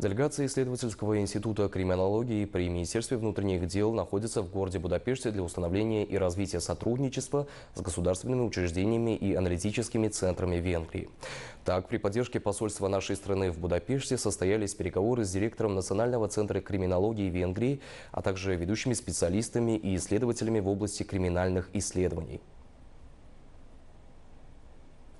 Делегация Исследовательского института криминологии при Министерстве внутренних дел находится в городе Будапеште для установления и развития сотрудничества с государственными учреждениями и аналитическими центрами Венгрии. Так, при поддержке посольства нашей страны в Будапеште состоялись переговоры с директором Национального центра криминологии Венгрии, а также ведущими специалистами и исследователями в области криминальных исследований.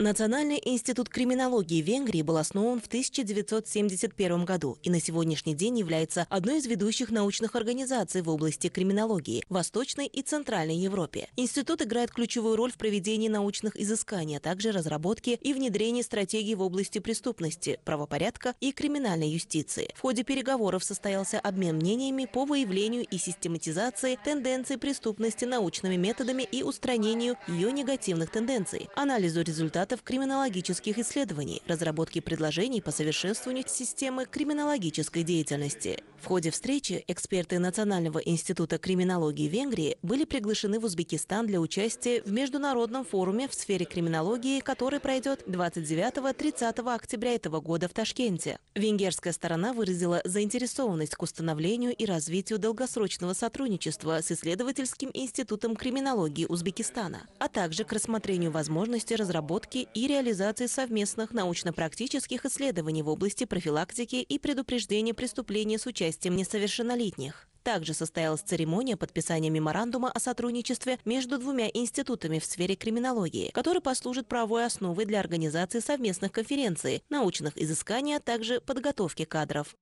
Национальный институт криминологии Венгрии был основан в 1971 году и на сегодняшний день является одной из ведущих научных организаций в области криминологии в Восточной и Центральной Европе. Институт играет ключевую роль в проведении научных изысканий, а также разработке и внедрении стратегий в области преступности, правопорядка и криминальной юстиции. В ходе переговоров состоялся обмен мнениями по выявлению и систематизации тенденций преступности научными методами и устранению ее негативных тенденций, анализу результатов результатов криминологических исследований, разработки предложений по совершенствованию системы криминологической деятельности. В ходе встречи эксперты Национального института криминологии Венгрии были приглашены в Узбекистан для участия в международном форуме в сфере криминологии, который пройдет 29-30 октября этого года в Ташкенте. Венгерская сторона выразила заинтересованность к установлению и развитию долгосрочного сотрудничества с исследовательским институтом криминологии Узбекистана, а также к рассмотрению возможности разработки разработки и реализации совместных научно-практических исследований в области профилактики и предупреждения преступления с участием несовершеннолетних. Также состоялась церемония подписания меморандума о сотрудничестве между двумя институтами в сфере криминологии, который послужит правовой основой для организации совместных конференций, научных изысканий, а также подготовки кадров.